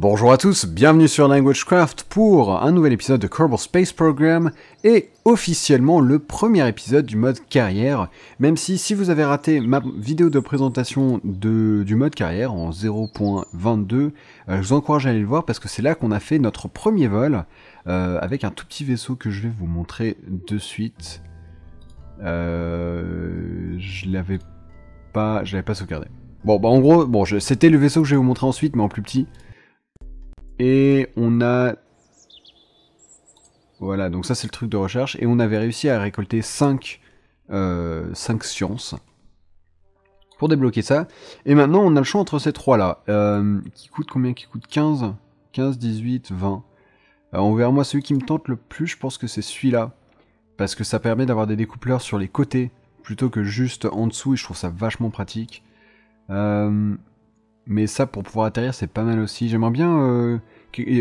Bonjour à tous, bienvenue sur LanguageCraft pour un nouvel épisode de Kerbal Space Program et officiellement le premier épisode du mode carrière, même si si vous avez raté ma vidéo de présentation de, du mode carrière en 0.22, euh, je vous encourage à aller le voir parce que c'est là qu'on a fait notre premier vol euh, avec un tout petit vaisseau que je vais vous montrer de suite. Euh, je l'avais pas, je l'avais pas sauvegardé. Bon bah en gros, bon, c'était le vaisseau que je vais vous montrer ensuite mais en plus petit. Et on a... Voilà, donc ça c'est le truc de recherche. Et on avait réussi à récolter 5, euh, sciences pour débloquer ça. Et maintenant on a le choix entre ces trois-là. Euh, qui coûte combien Qui coûte 15 15, 18, 20. Alors, envers moi, celui qui me tente le plus, je pense que c'est celui-là. Parce que ça permet d'avoir des découpleurs sur les côtés, plutôt que juste en dessous, et je trouve ça vachement pratique. Euh, mais ça, pour pouvoir atterrir, c'est pas mal aussi. J'aimerais bien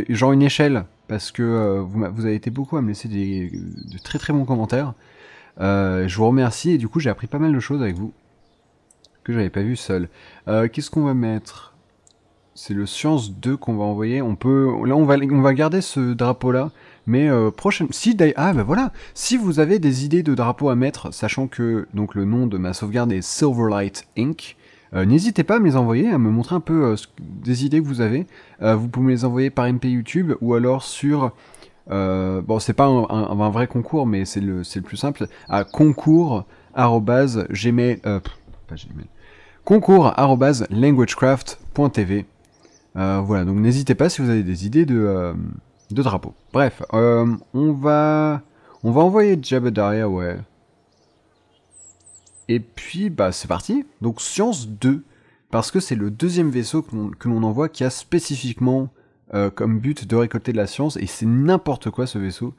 genre une échelle, parce que euh, vous, avez été beaucoup à me laisser des, de très très bons commentaires. Euh, je vous remercie et du coup j'ai appris pas mal de choses avec vous que j'avais pas vu seul. Euh, qu'est-ce qu'on va mettre C'est le Science 2 qu'on va envoyer. On peut là on va on va garder ce drapeau là, mais prochaine si ah ben voilà si vous avez des idées de drapeaux à mettre, sachant que donc le nom de ma sauvegarde est Silverlight Inc. Euh, n'hésitez pas à me les envoyer, à me montrer un peu euh, des idées que vous avez. Euh, vous pouvez me les envoyer par MP YouTube ou alors sur. bon, c'est pas un, vrai concours, mais c'est le, plus simple. À concours pas languagecraft.tv. voilà, donc n'hésitez pas si vous avez des idées de, de drapeaux. Bref, on va on va envoyer Jabadaria, ouais. Et puis, bah, c'est parti. Donc, Science 2, parce que c'est le deuxième vaisseau que l'on envoie qui a spécifiquement euh, comme but de récolter de la science, et c'est n'importe quoi ce vaisseau.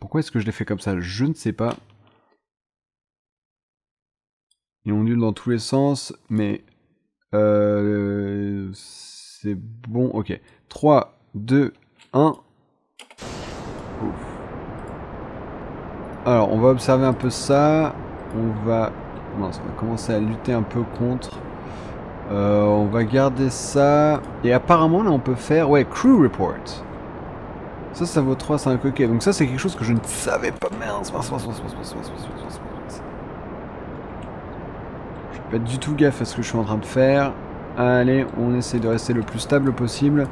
Pourquoi est-ce que je l'ai fait comme ça Je ne sais pas. Ils nul dans tous les sens, mais... Euh, c'est bon, ok. 3, 2, 1... Alors, on va observer un peu ça. On va, on va commencer à lutter un peu contre. on va garder ça. Et apparemment, là, on peut faire... Ouais, crew report. Ça, ça vaut 3, 5, ok. Donc ça, c'est quelque chose que je ne savais pas. Mince, mince, mince, mince, mince, mince, mince, Je vais pas du tout gaffe à ce que je suis en train de faire. Allez, on essaie de rester le plus stable possible.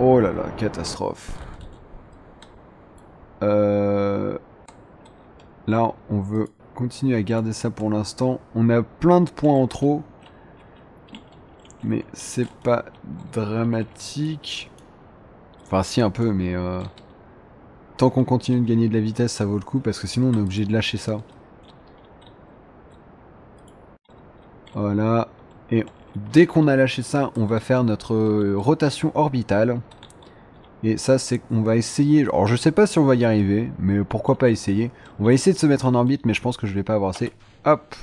Oh là là, catastrophe. Euh... Là, on veut continuer à garder ça pour l'instant. On a plein de points en trop. Mais c'est pas dramatique. Enfin, si, un peu, mais... Euh, tant qu'on continue de gagner de la vitesse, ça vaut le coup, parce que sinon, on est obligé de lâcher ça. Voilà. Et dès qu'on a lâché ça, on va faire notre euh, rotation orbitale. Et ça, c'est qu'on va essayer. Alors, je sais pas si on va y arriver, mais pourquoi pas essayer. On va essayer de se mettre en orbite, mais je pense que je vais pas avoir assez. Hop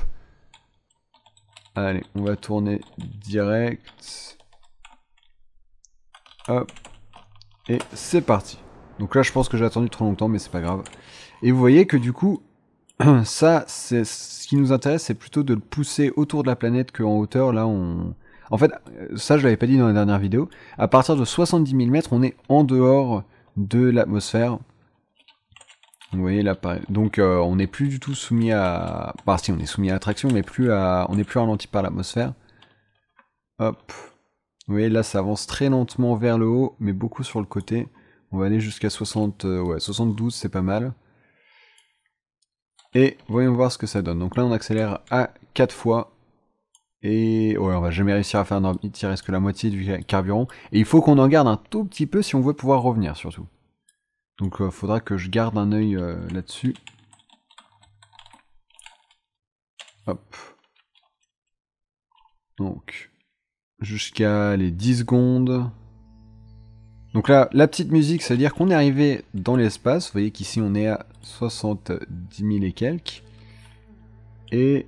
Allez, on va tourner direct. Hop Et c'est parti. Donc là, je pense que j'ai attendu trop longtemps, mais c'est pas grave. Et vous voyez que du coup, ça, c'est ce qui nous intéresse, c'est plutôt de le pousser autour de la planète qu'en hauteur. Là, on en fait, euh, ça je l'avais pas dit dans la dernière vidéo, à partir de 70 000 mètres, on est en dehors de l'atmosphère. Vous voyez là, donc euh, on n'est plus du tout soumis à... Enfin bah, si, on est soumis à l'attraction, mais plus à... on n'est plus ralenti par l'atmosphère. Hop. Vous voyez là, ça avance très lentement vers le haut, mais beaucoup sur le côté. On va aller jusqu'à 60... Euh, ouais, 72, c'est pas mal. Et voyons voir ce que ça donne. Donc là, on accélère à 4 fois et ouais, on va jamais réussir à faire un orbite, il reste que la moitié du carburant. Et il faut qu'on en garde un tout petit peu si on veut pouvoir revenir surtout. Donc euh, faudra que je garde un œil euh, là-dessus. Hop. Donc, jusqu'à les 10 secondes. Donc là, la petite musique, ça veut dire qu'on est arrivé dans l'espace. Vous voyez qu'ici, on est à 70 000 et quelques. Et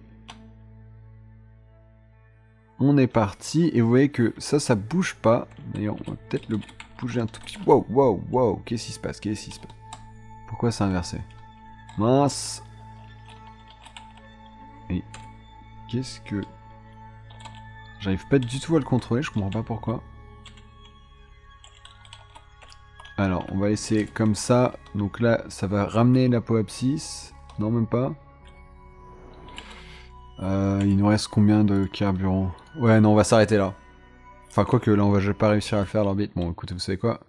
on est parti. Et vous voyez que ça, ça bouge pas. D'ailleurs, on va peut-être le bouger un tout petit... Wow, wow, wow. Qu'est-ce qui se passe Qu'est-ce qui se passe Pourquoi c'est inversé Mince Et qu'est-ce que... J'arrive pas du tout à le contrôler, je comprends pas pourquoi. Alors, on va laisser comme ça. Donc là, ça va ramener la poapsis. Non, même pas. Euh, il nous reste combien de carburant Ouais, non, on va s'arrêter là. Enfin, quoi que là, on va pas réussir à le faire l'orbite. Bon, écoutez, vous savez quoi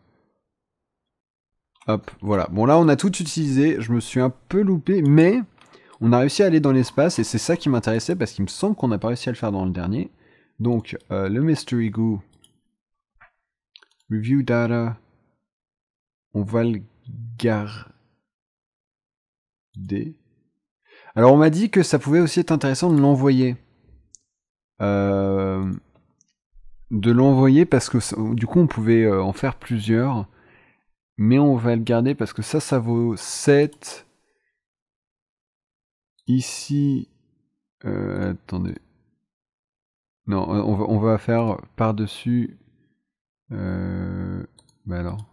Hop, voilà. Bon, là, on a tout utilisé. Je me suis un peu loupé, mais on a réussi à aller dans l'espace et c'est ça qui m'intéressait parce qu'il me semble qu'on n'a pas réussi à le faire dans le dernier. Donc, euh, le Mystery Goo. Review data. On va le garder. Alors on m'a dit que ça pouvait aussi être intéressant de l'envoyer. Euh, de l'envoyer parce que du coup on pouvait euh, en faire plusieurs. Mais on va le garder parce que ça, ça vaut 7. Ici... Euh, attendez. Non, on va, faire par-dessus... bah alors.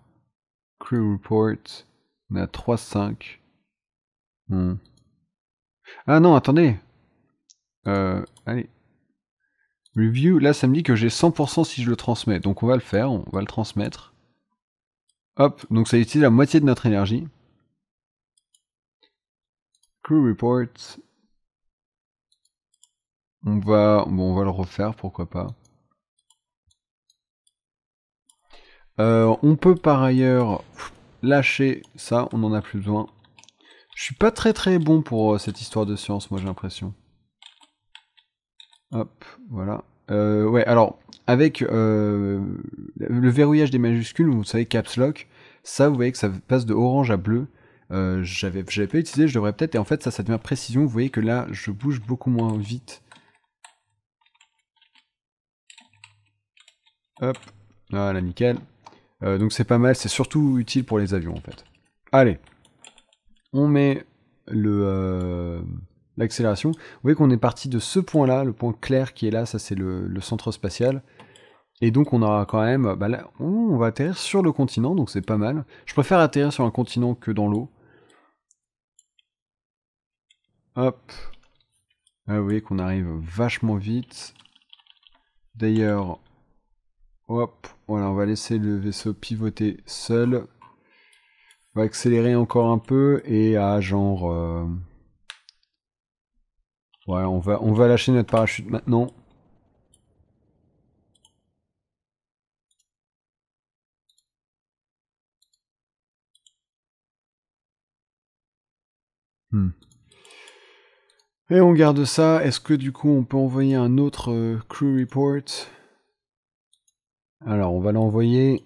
Crew report. On a 3, 5. Ah non, attendez. Euh, allez. Review, là ça me dit que j'ai 100% si je le transmets. Donc on va le faire, on va le transmettre. Hop, donc ça utilise la moitié de notre énergie. Crew report. On va, bon, on va le refaire, pourquoi pas. Euh, on peut par ailleurs lâcher ça, on n'en a plus besoin. Je suis pas très très bon pour euh, cette histoire de science, moi j'ai l'impression. Hop, voilà. Euh, ouais, alors, avec euh, le verrouillage des majuscules, vous savez, caps lock, ça, vous voyez que ça passe de orange à bleu. Euh, J'avais pas utilisé, je devrais peut-être, et en fait, ça, ça devient précision. Vous voyez que là, je bouge beaucoup moins vite. Hop, voilà, nickel. donc c'est pas mal, c'est surtout utile pour les avions, en fait. Allez, on met euh, l'accélération. Vous voyez qu'on est parti de ce point-là, le point clair qui est là, ça c'est le, centre spatial. Et donc on aura quand même, bah on va atterrir sur le continent, donc c'est pas mal. Je préfère atterrir sur un continent que dans l'eau. Hop. Ah, vous voyez qu'on arrive vachement vite. D'ailleurs, hop, voilà, on va laisser le vaisseau pivoter seul va accélérer encore un peu et à genre... Euh, ouais, on va, on va lâcher notre parachute maintenant. Hmm. Et on garde ça. Est-ce que du coup on peut envoyer un autre euh, crew report Alors on va l'envoyer.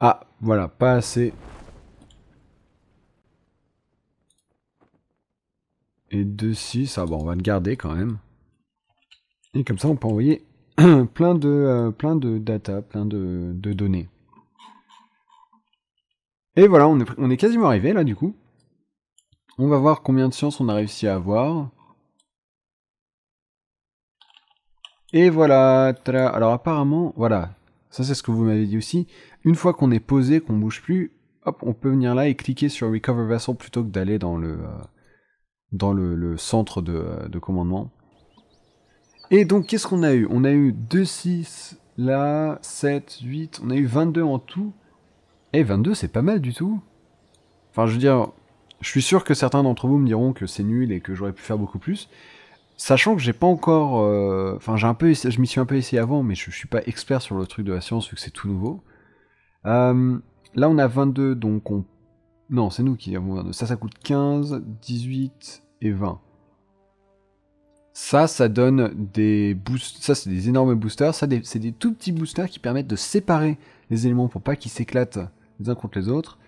Ah, voilà, pas assez. Et de 6. Ah bon, on va le garder quand même. Et comme ça, on peut envoyer plein de, euh, plein de data, plein de, données. Et voilà, on est, quasiment arrivé là du coup. On va voir combien de sciences on a réussi à avoir. Et voilà, alors apparemment, voilà, ça c'est ce que vous m'avez dit aussi, une fois qu'on est posé, qu'on bouge plus, hop, on peut venir là et cliquer sur Recover Vessel plutôt que d'aller dans le, euh, dans le, centre euh, de, commandement. Et donc, qu'est-ce qu'on a eu On a eu 2, 6, là, 7, 8, on a eu 22 en tout. Et eh, 22, c'est pas mal du tout. Enfin, je veux dire, je suis sûr que certains d'entre vous me diront que c'est nul et que j'aurais pu faire beaucoup plus. Sachant que j'ai pas encore. Euh, enfin, j'ai un peu, je m'y suis un peu essayé avant, mais je, je, suis pas expert sur le truc de la science vu que c'est tout nouveau. Euh, là, on a 22, donc on. Non, c'est nous qui avons 22. Ça, ça coûte 15, 18 et 20. Ça, ça donne des boosts. Ça, c'est des énormes boosters. Ça, c'est des tout petits boosters qui permettent de séparer les éléments pour pas qu'ils s'éclatent les uns contre les autres.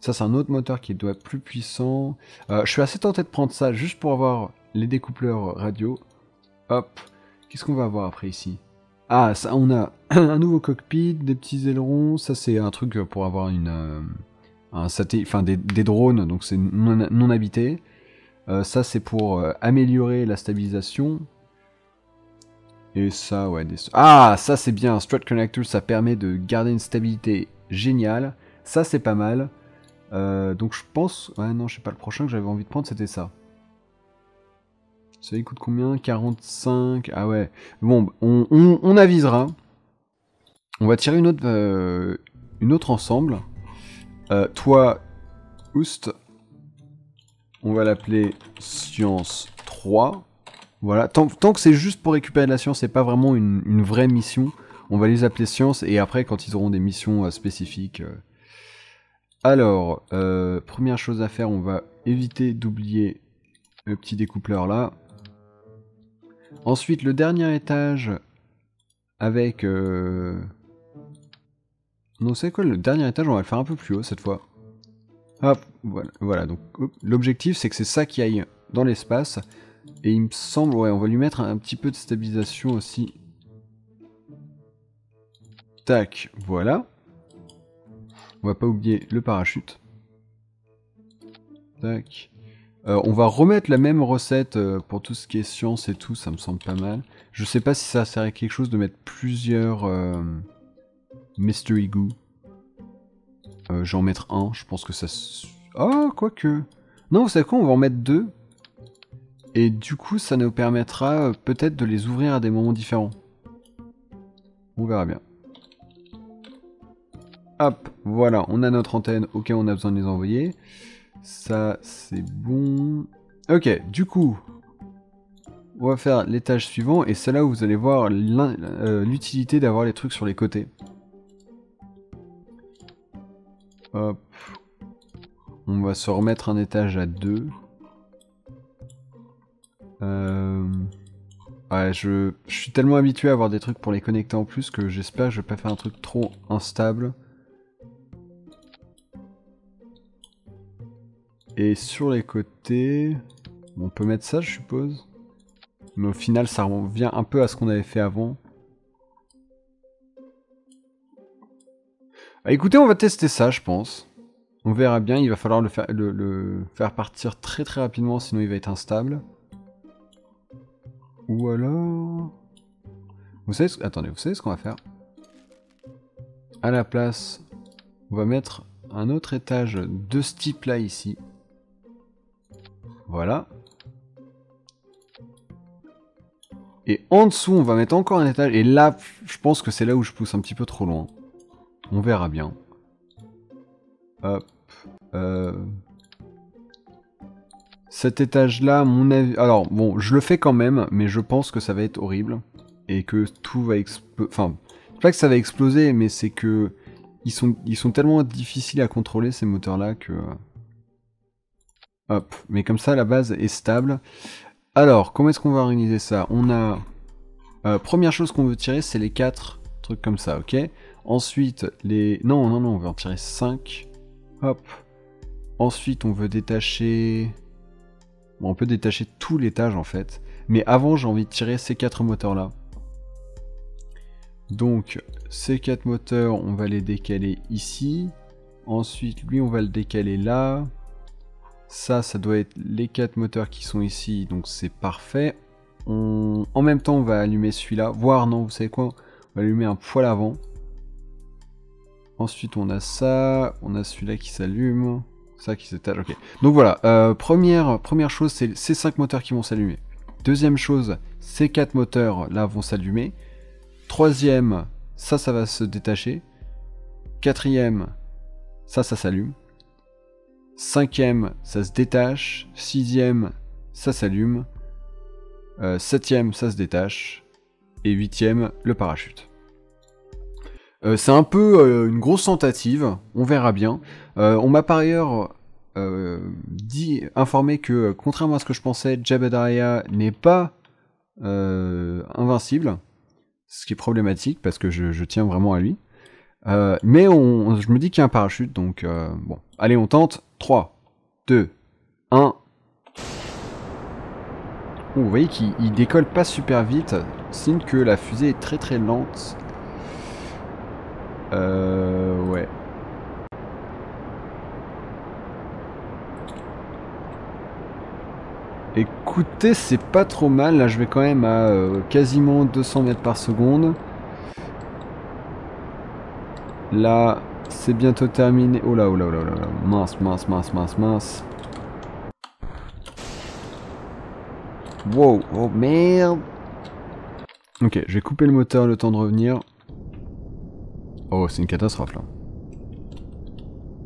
Ça, c'est un autre moteur qui doit être plus puissant. Euh, je suis assez tenté de prendre ça juste pour avoir les découpleurs radio. Hop. Qu'est-ce qu'on va avoir après ici ah, ça, on a un nouveau cockpit, des petits ailerons. Ça, c'est un truc pour avoir une, euh, enfin des, drones, donc c'est non, habité. Euh, ça, c'est pour euh, améliorer la stabilisation. Et ça, ouais. Des... Ah, ça, c'est bien. Strut Connector, ça permet de garder une stabilité géniale. Ça, c'est pas mal. donc, je pense. Ouais, non, je sais pas. Le prochain que j'avais envie de prendre, c'était ça. Ça coûte combien 45. Ah ouais. Bon, on, avisera. On va tirer une autre, euh, une autre ensemble. Euh, toi, Oust, on va l'appeler Science 3. Voilà, tant, que c'est juste pour récupérer de la science c'est pas vraiment une, vraie mission, on va les appeler science et après quand ils auront des missions euh, spécifiques. Alors, première chose à faire, on va éviter d'oublier le petit découpleur là. Ensuite, le dernier étage avec. Euh, non, c'est quoi le dernier étage On va le faire un peu plus haut cette fois. Hop, voilà. voilà donc l'objectif, c'est que c'est ça qui aille dans l'espace. Et il me semble, ouais, on va lui mettre un petit peu de stabilisation aussi. Tac, voilà. On va pas oublier le parachute. Tac. Euh, on va remettre la même recette euh, pour tout ce qui est science et tout, ça me semble pas mal. Je sais pas si ça sert à quelque chose de mettre plusieurs euh, Mystery Goo. je vais en mettre un, je pense que ça... Oh, quoique... Non, vous savez quoi, on va en mettre deux. Et du coup, ça nous permettra peut-être de les ouvrir à des moments différents. On verra bien. Hop, voilà, on a notre antenne. Ok, on a besoin de les envoyer. Ça, c'est bon. Ok, du coup, on va faire l'étage suivant, et c'est là où vous allez voir euh, l'utilité d'avoir les trucs sur les côtés. Hop. On va se remettre un étage à deux. Euh, je, je suis tellement habitué à avoir des trucs pour les connecter en plus que j'espère que je vais pas faire un truc trop instable. Et sur les côtés, on peut mettre ça, je suppose. Mais au final, ça revient un peu à ce qu'on avait fait avant. Ah, écoutez, on va tester ça, je pense. On verra bien, il va falloir le faire, partir très très rapidement, sinon il va être instable. Ou alors... Vous savez Attendez, vous savez ce qu'on va faire À la place, on va mettre un autre étage de ce type là ici. Voilà. Et en dessous, on va mettre encore un étage. Et là, je pense que c'est là où je pousse un petit peu trop loin. On verra bien. Hop. Euh, cet étage-là, mon avis... Alors, bon, je le fais quand même, mais je pense que ça va être horrible. Et que tout va exploser... Enfin, pas que ça va exploser, mais c'est que... Ils sont, ils sont tellement difficiles à contrôler, ces moteurs-là, que... Hop, mais comme ça la base est stable. Alors, comment est-ce qu'on va organiser ça On a... Euh, première chose qu'on veut tirer, c'est les 4 trucs comme ça, ok Ensuite, les... Non, non, non, on veut en tirer 5. Hop. Ensuite, on veut détacher... on peut détacher tout l'étage, en fait. Mais avant, j'ai envie de tirer ces 4 moteurs-là. Donc, ces 4 moteurs, on va les décaler ici. Ensuite, lui, on va le décaler là. Ça, ça doit être les quatre moteurs qui sont ici, donc c'est parfait. On... En même temps, on va allumer celui-là, voire non, vous savez quoi On va allumer un poil avant. Ensuite, on a ça, on a celui-là qui s'allume, ça qui s'étale, ok. Donc voilà, euh, première, première chose, c'est ces cinq moteurs qui vont s'allumer. Deuxième chose, ces quatre moteurs là vont s'allumer. Troisième, ça, ça va se détacher. Quatrième, ça, ça s'allume. Cinquième, ça se détache. Sixième, ça s'allume. Euh, septième, ça se détache. Et huitième, le parachute. Euh, c'est un peu euh, une grosse tentative, on verra bien. Euh, on m'a par ailleurs dit, informé que, contrairement à ce que je pensais, Jabedaria n'est pas invincible. Ce qui est problématique parce que je, tiens vraiment à lui. mais je me dis qu'il y a un parachute, donc bon. Allez, on tente. 3, 2, 1. vous voyez qu'il décolle pas super vite, signe que la fusée est très très lente. Euh, ouais. Écoutez, c'est pas trop mal. Là, je vais quand même à euh, quasiment 200 mètres par seconde. Là, c'est bientôt terminé. Oh là, oh là, oh là, oh oh là. Mince, mince, mince, mince, mince. Wow, oh merde. Ok, je vais couper le moteur le temps de revenir. Oh, c'est une catastrophe là.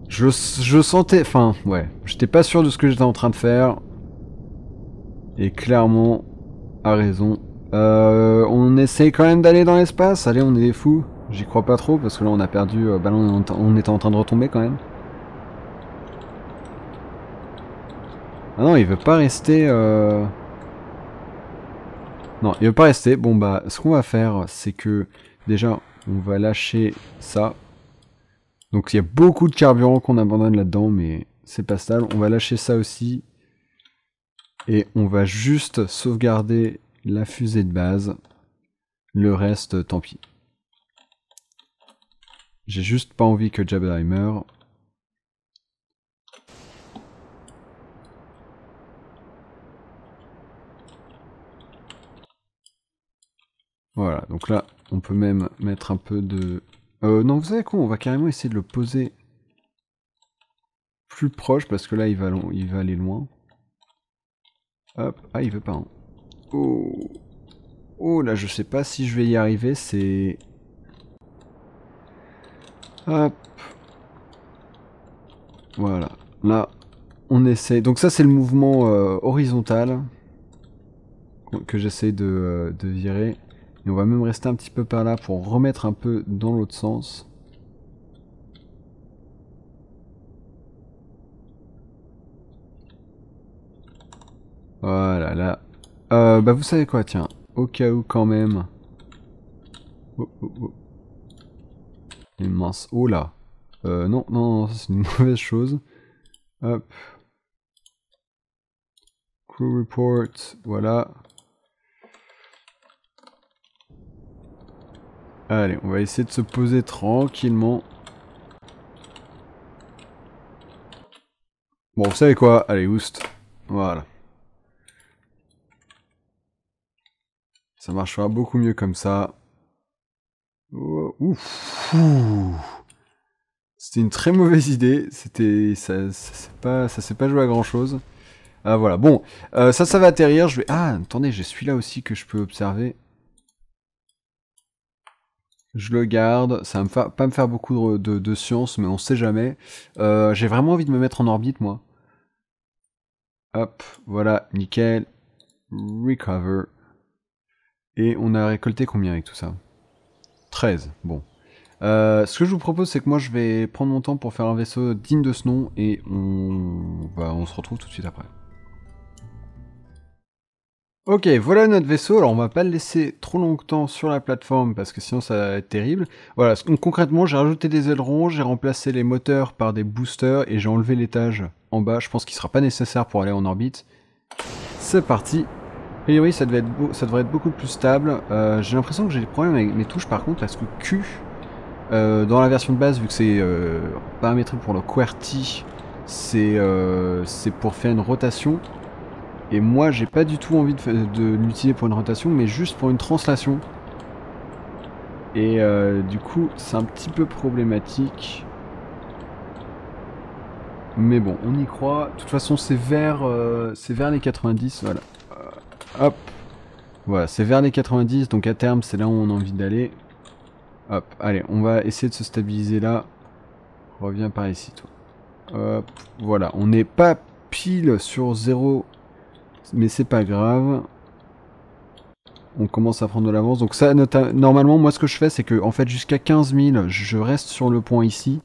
Je, je sentais... Enfin, ouais. J'étais pas sûr de ce que j'étais en train de faire. Et clairement, a raison. Euh, on essaye quand même d'aller dans l'espace Allez, on est des fous. J'y crois pas trop parce que là on a perdu. Euh, bah on, est était en train de retomber quand même. Ah non, il veut pas rester. Euh, non, il veut pas rester. Bon bah, ce qu'on va faire, c'est que déjà, on va lâcher ça. Donc il y a beaucoup de carburant qu'on abandonne là-dedans, mais c'est pas stable. On va lâcher ça aussi. Et on va juste sauvegarder la fusée de base. Le reste, tant pis. J'ai juste pas envie que Jabba meure. Voilà, donc là, on peut même mettre un peu de... Euh, non, vous savez quoi, on va carrément essayer de le poser plus proche, parce que là, il va, aller loin. Hop, ah, il veut pas. Hein. Oh. oh, là, je sais pas si je vais y arriver, c'est... Hop. Voilà. Là, on essaie. Donc ça, c'est le mouvement euh, horizontal que j'essaie euh, de, virer. Et on va même rester un petit peu par là pour remettre un peu dans l'autre sens. Voilà, là. Euh, bah vous savez quoi, tiens. Au cas où quand même. Oh, oh, oh mince. Oh là euh, Non, non, c'est une mauvaise chose. Hop. Crew report, voilà. Allez, on va essayer de se poser tranquillement. Bon, vous savez quoi Allez, oust. Voilà. Ça marchera beaucoup mieux comme ça. C'était une très mauvaise idée. C'était ça, ça s'est pas, joué à grand chose. Ah voilà. Bon, euh, ça, ça va atterrir. Je vais. Ah, attendez, j'ai celui-là aussi que je peux observer. Je le garde. Ça va me pas me faire beaucoup de, science, mais on sait jamais. Euh, j'ai vraiment envie de me mettre en orbite, moi. Hop, voilà, nickel. Recover. Et on a récolté combien avec tout ça 13, bon. Euh, ce que je vous propose, c'est que moi je vais prendre mon temps pour faire un vaisseau digne de ce nom et bah, on, se retrouve tout de suite après. Ok, voilà notre vaisseau. Alors on va pas le laisser trop longtemps sur la plateforme parce que sinon ça va être terrible. Voilà, concrètement j'ai rajouté des ailerons, j'ai remplacé les moteurs par des boosters et j'ai enlevé l'étage en bas. Je pense qu'il sera pas nécessaire pour aller en orbite. C'est parti, oui, oui, ça, devait être ça devrait être beaucoup plus stable. Euh, j'ai l'impression que j'ai des problèmes avec mes touches par contre, parce que Q, euh, dans la version de base, vu que c'est euh, paramétré pour le QWERTY, c'est pour faire une rotation. Et moi, j'ai pas du tout envie de, l'utiliser pour une rotation, mais juste pour une translation. Et du coup, c'est un petit peu problématique. Mais bon, on y croit. De toute façon, c'est vers, vers les 90, voilà. Hop. Voilà, c'est vers les 90, donc à terme, c'est là où on a envie d'aller. Hop, allez, on va essayer de se stabiliser là. Reviens par ici, toi. Hop, voilà, on n'est pas pile sur 0, mais c'est pas grave. On commence à prendre de l'avance. Donc ça, normalement, moi, ce que je fais, c'est que, fait, jusqu'à 15 000, je reste sur le point ici.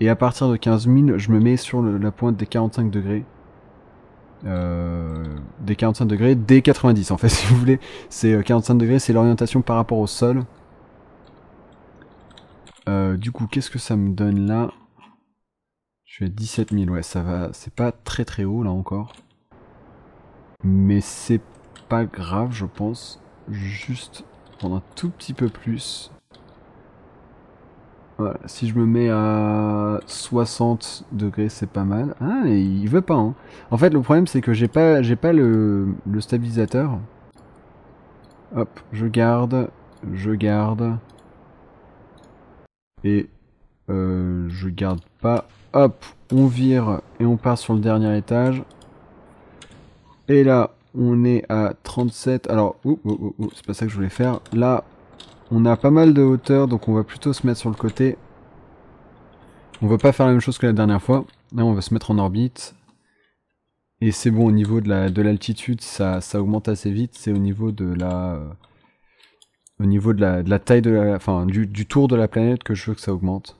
Et à partir de 15 000, je me mets sur la pointe des 45 degrés. Euh, des 45 degrés, des 90 en fait, si vous voulez. C'est 45 euh, degrés, c'est l'orientation par rapport au sol. Euh, du coup, qu'est-ce que ça me donne là Je suis à 17 000, ouais, ça va. C'est pas très très haut là encore. Mais c'est pas grave, je pense. Juste prendre un tout petit peu plus si je me mets à 60 degrés, c'est pas mal. Ah, il veut pas. Hein. En fait, le problème, c'est que j'ai pas, j'ai pas le, stabilisateur. Hop, je garde, je garde. Et euh, je garde pas. Hop, on vire et on part sur le dernier étage. Et là, on est à 37. Alors, c'est pas ça que je voulais faire. Là, on a pas mal de hauteur, donc on va plutôt se mettre sur le côté. On va pas faire la même chose que la dernière fois. Là, on va se mettre en orbite. Et c'est bon, au niveau de l'altitude, la, de ça, ça augmente assez vite. C'est au niveau de la... Euh, au niveau de la, taille de la... Enfin, du, du tour de la planète que je veux que ça augmente.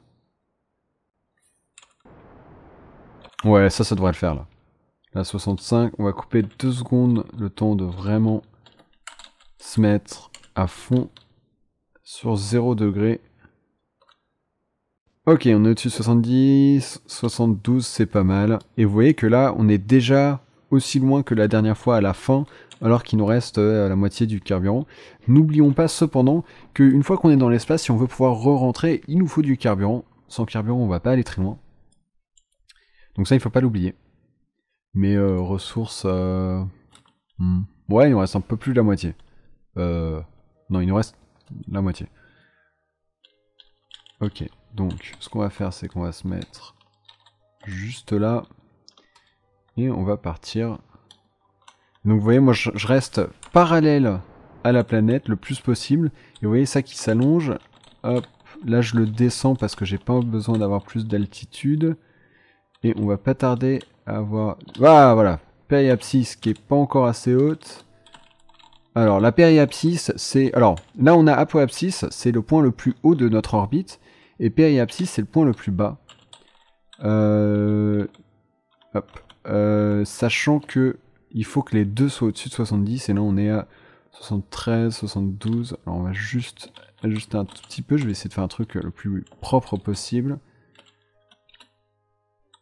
Ouais, ça, ça devrait le faire, là. La 65. On va couper 2 secondes le temps de vraiment se mettre à fond sur 0 degré. Ok, on est au-dessus de 70, 72, c'est pas mal. Et vous voyez que là, on est déjà aussi loin que la dernière fois à la fin, alors qu'il nous reste euh, la moitié du carburant. N'oublions pas cependant qu'une fois qu'on est dans l'espace, si on veut pouvoir re-rentrer, il nous faut du carburant. Sans carburant, on va pas aller très loin. Donc ça, il ne faut pas l'oublier. Mais euh, ressources... Euh, hmm. Ouais, il nous reste un peu plus de la moitié. Non, il nous reste la moitié. Ok, donc ce qu'on va faire, c'est qu'on va se mettre juste là. Et on va partir. Donc vous voyez, moi je, reste parallèle à la planète le plus possible. Et vous voyez ça qui s'allonge. Hop, là je le descends parce que j'ai pas besoin d'avoir plus d'altitude. Et on va pas tarder à avoir... Voilà, ah, voilà, périapsis qui est pas encore assez haute. Alors, la périapsis, c'est. Alors, là, on a apoapsis, c'est le point le plus haut de notre orbite. Et périapsis, c'est le point le plus bas. Euh, euh, sachant que il faut que les deux soient au-dessus de 70. Et là, on est à 73, 72. Alors, on va juste ajuster un tout petit peu. Je vais essayer de faire un truc le plus propre possible.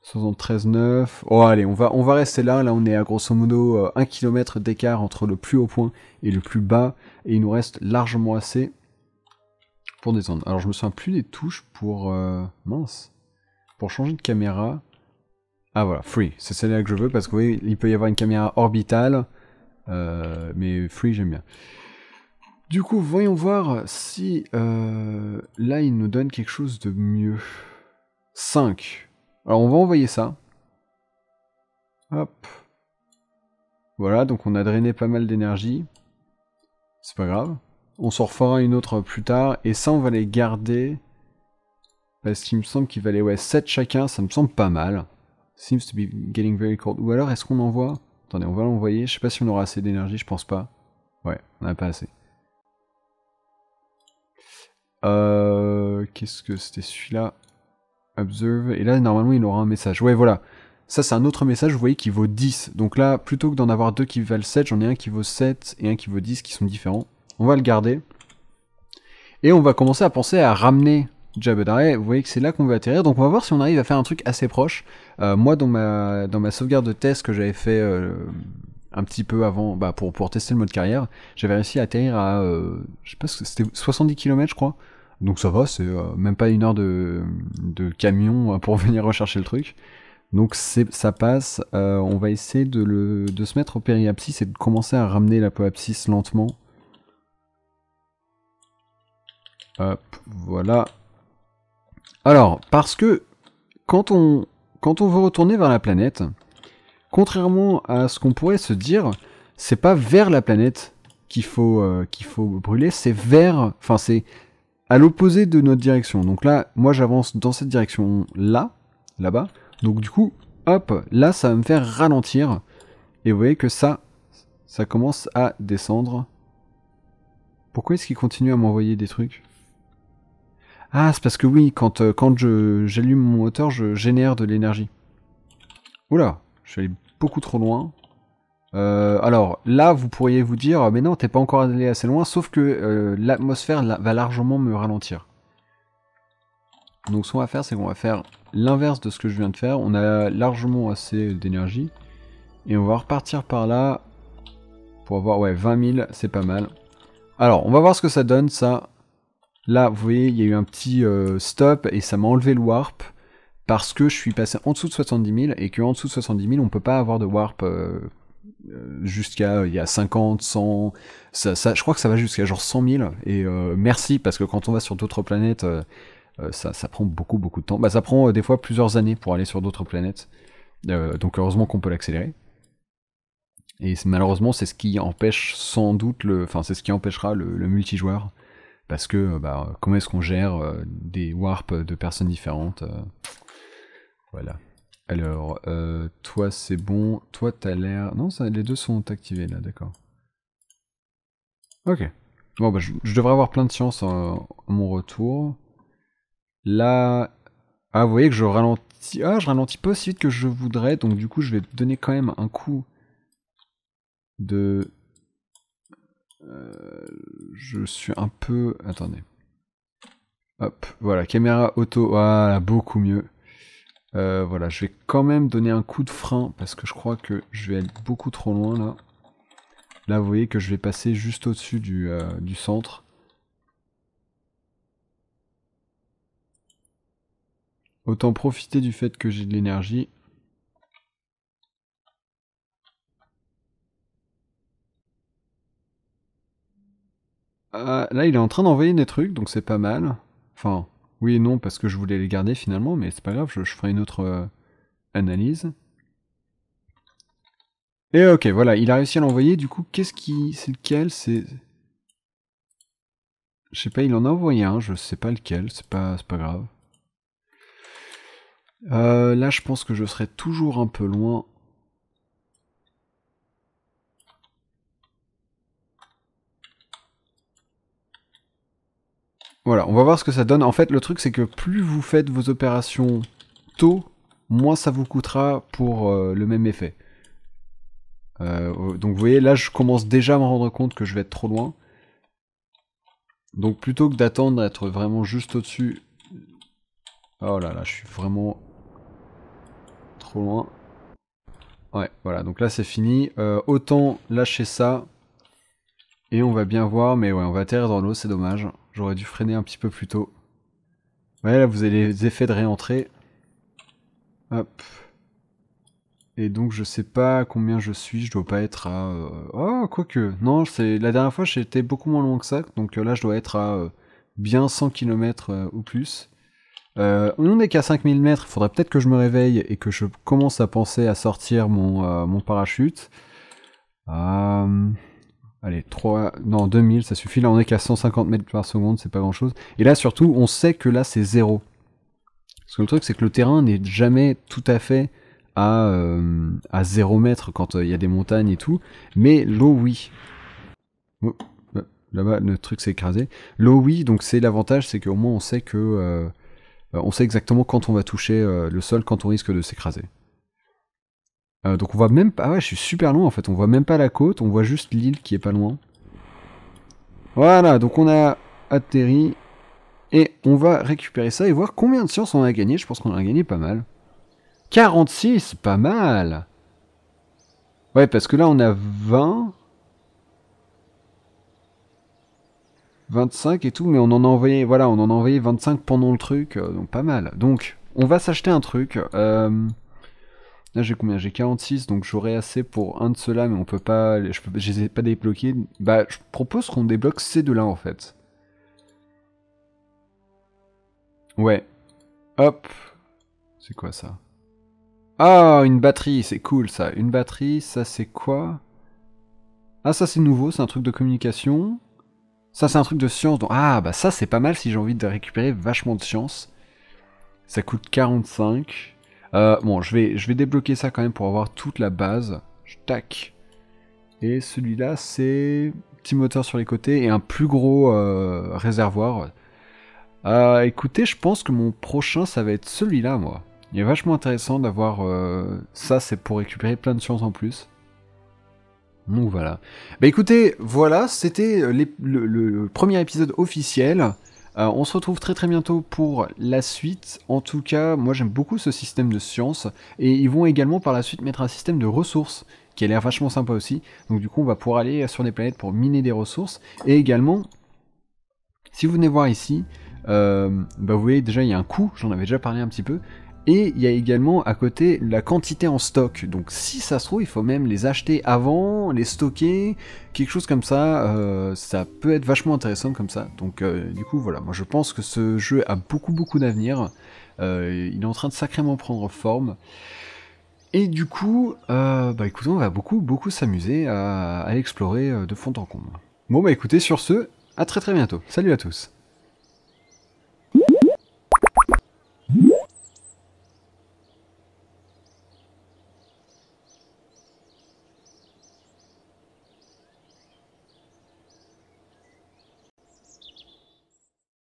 73,9. Oh, allez, on va, on va rester là. Là, on est à grosso modo 1 euh, km d'écart entre le plus haut point et le plus bas. Et il nous reste largement assez pour descendre. Alors, je me sens plus des touches pour... Euh, mince. Pour changer de caméra. Ah, voilà, free. C'est celle-là que je veux parce que vous voyez, il peut y avoir une caméra orbitale. Euh, mais free, j'aime bien. Du coup, voyons voir si là, il nous donne quelque chose de mieux. 5. Alors on va envoyer ça. Hop. Voilà, donc on a drainé pas mal d'énergie. C'est pas grave. On s'en refera une autre plus tard. Et ça, on va les garder. Parce qu'il me semble qu'il valait ouais, 7 chacun. Ça me semble pas mal. Seems to be getting very cold. Ou alors, est-ce qu'on envoie Attendez, on va l'envoyer. Je sais pas si on aura assez d'énergie. Je pense pas. Ouais, on n'a pas assez. Euh, Qu'est-ce que c'était celui-là Observe. Et là, normalement, il aura un message. Ouais, voilà. Ça, c'est un autre message, vous voyez, qui vaut 10. Donc là, plutôt que d'en avoir deux qui valent 7, j'en ai un qui vaut 7 et un qui vaut 10 qui sont différents. On va le garder. Et on va commencer à penser à ramener Jabedare. Vous voyez que c'est là qu'on veut atterrir. Donc on va voir si on arrive à faire un truc assez proche. Euh, moi, dans ma, dans ma sauvegarde de test que j'avais fait euh, un petit peu avant, bah, pour, pour tester le mode carrière, j'avais réussi à atterrir à, euh, je sais pas, c'était 70 km, je crois. Donc ça va, c'est euh, même pas une heure de, camion euh, pour venir rechercher le truc. Donc ça passe. Euh, on va essayer de, se mettre au périapsis et de commencer à ramener l'apoapsis lentement. Hop, voilà. Alors, parce que quand on, quand on veut retourner vers la planète, contrairement à ce qu'on pourrait se dire, c'est pas vers la planète qu'il faut, qu'il faut brûler, c'est vers, enfin c'est à l'opposé de notre direction. Donc là, moi j'avance dans cette direction là, là-bas. Donc du coup, hop, là ça va me faire ralentir. Et vous voyez que ça, ça commence à descendre. Pourquoi est-ce qu'il continue à m'envoyer des trucs Ah, c'est parce que oui, quand, euh, quand j'allume mon moteur, je génère de l'énergie. Oula, je suis allé beaucoup trop loin. Euh, alors là, vous pourriez vous dire, mais non, t'es pas encore allé assez loin, sauf que euh, l'atmosphère va largement me ralentir. Donc ce qu'on va faire, c'est qu'on va faire l'inverse de ce que je viens de faire. On a largement assez d'énergie. Et on va repartir par là pour avoir, ouais, 20 000, c'est pas mal. Alors, on va voir ce que ça donne, ça. Là, vous voyez, il y a eu un petit euh, stop et ça m'a enlevé le warp parce que je suis passé en dessous de 70 000 et qu'en dessous de 70 000, on peut pas avoir de warp jusqu'à euh, il y a 50, 100, ça, je crois que ça va jusqu'à genre 100 000. Et euh, merci parce que quand on va sur d'autres planètes, euh, ça, ça, prend beaucoup beaucoup de temps. Bah, ça prend des fois plusieurs années pour aller sur d'autres planètes. donc heureusement qu'on peut l'accélérer. Et malheureusement, c'est ce qui empêche sans doute le, enfin c'est ce qui empêchera le, multijoueur parce que bah, comment est-ce qu'on gère des warps de personnes différentes Voilà. Alors, euh, toi c'est bon, toi t'as l'air... Non, ça, les deux sont activés là, d'accord. Ok. Bon, bah, je, devrais avoir plein de science en, mon retour. Là... Ah, vous voyez que je ralentis... Ah, je ralentis pas aussi vite que je voudrais, donc du coup je vais donner quand même un coup de... Euh, je suis un peu... Attendez. Hop, voilà, caméra auto, voilà, beaucoup mieux. Euh, voilà, je vais quand même donner un coup de frein parce que je crois que je vais aller beaucoup trop loin là. Là, vous voyez que je vais passer juste au-dessus du, euh, centre. Autant profiter du fait que j'ai de l'énergie. Ah, là, il est en train d'envoyer des trucs, donc c'est pas mal. Enfin, oui et non, parce que je voulais les garder finalement, mais c'est pas grave, je, ferai une autre euh, analyse. Et ok, voilà, il a réussi à l'envoyer, du coup, qu'est-ce qui... c'est lequel C'est... Je sais pas, il en a envoyé un, je sais pas lequel, c'est pas, pas grave. Euh, là, je pense que je serai toujours un peu loin Voilà, on va voir ce que ça donne. En fait, le truc, c'est que plus vous faites vos opérations tôt, moins ça vous coûtera pour euh, le même effet. Euh, oh, donc vous voyez, là, je commence déjà à me rendre compte que je vais être trop loin. Donc plutôt que d'attendre être vraiment juste au-dessus... Oh là là, je suis vraiment trop loin. Ouais, voilà, donc là c'est fini. Euh, autant lâcher ça. Et on va bien voir, mais ouais, on va atterrir dans l'eau, c'est dommage. J'aurais dû freiner un petit peu plus tôt. Ouais, là vous avez les effets de réentrée. Hop. Et donc je sais pas combien je suis, je dois pas être à... Euh, oh, quoique. Non, c'est la dernière fois j'étais beaucoup moins loin que ça, donc euh, là je dois être à euh, bien 100 km ou plus. on n'est qu'à 5000 mètres, il faudrait peut-être que je me réveille et que je commence à penser à sortir mon, parachute. Ah. Allez, 3, non, 2000, ça suffit. Là, on est qu'à 150 mètres par seconde, c'est pas grand chose. Et là, surtout, on sait que là, c'est zéro. Parce que le truc, c'est que le terrain n'est jamais tout à fait à, 0 euh, mètre quand euh, il y a des montagnes et tout. Mais l'eau, oui. Oh, bah, là-bas, le truc s'est écrasé. L'eau, oui, donc c'est l'avantage, c'est qu'au moins, on sait que. Euh, on sait exactement quand on va toucher le sol, quand on risque de s'écraser. Euh, donc on voit même pas. Ah ouais, je suis super loin en fait. On voit même pas la côte, on voit juste l'île qui est pas loin. Voilà, donc on a atterri. Et on va récupérer ça et voir combien de sciences on a gagné. Je pense qu'on a gagné pas mal. 46, pas mal. Ouais, parce que là on a 20. 25 et tout, mais on en a envoyé, voilà, on en a envoyé 25 pendant le truc, euh, donc pas mal. Donc, on va s'acheter un truc. Euh... Là, j'ai combien J'ai 46, donc j'aurais assez pour un de ceux-là, mais on peut pas. Je, peux, les ai pas débloqués. Bah, je propose qu'on débloque ces deux-là en fait. Ouais. Hop. C'est quoi ça Ah, une batterie, c'est cool ça. Une batterie, ça c'est quoi Ah, ça c'est nouveau, c'est un truc de communication. Ça c'est un truc de science. Donc... Ah, bah ça c'est pas mal si j'ai envie de récupérer vachement de science. Ça coûte 45. Euh, bon, je vais, je vais débloquer ça quand même pour avoir toute la base. Tac. Et celui-là, c'est petit moteur sur les côtés et un plus gros euh, réservoir. Euh, écoutez, je pense que mon prochain, ça va être celui-là, moi. Il est vachement intéressant d'avoir... ça, c'est pour récupérer plein de sciences en plus. Donc voilà. Bah écoutez, voilà, c'était le premier épisode officiel. Euh, on se retrouve très très bientôt pour la suite. En tout cas, moi j'aime beaucoup ce système de science. Et ils vont également par la suite mettre un système de ressources qui a l'air vachement sympa aussi. Donc du coup, on va pouvoir aller sur des planètes pour miner des ressources. Et également, si vous venez voir ici, euh, bah vous voyez déjà il y a un coût, j'en avais déjà parlé un petit peu, et il y a également à côté la quantité en stock. Donc si ça se trouve, il faut même les acheter avant, les stocker, quelque chose comme ça. Euh, ça peut être vachement intéressant comme ça. Donc euh, du coup voilà, moi je pense que ce jeu a beaucoup beaucoup d'avenir. Euh, il est en train de sacrément prendre forme. Et du coup, bah écoutez, on va beaucoup beaucoup s'amuser à, à de fond en comble. Bon bah écoutez, sur ce, à très très bientôt. Salut à tous.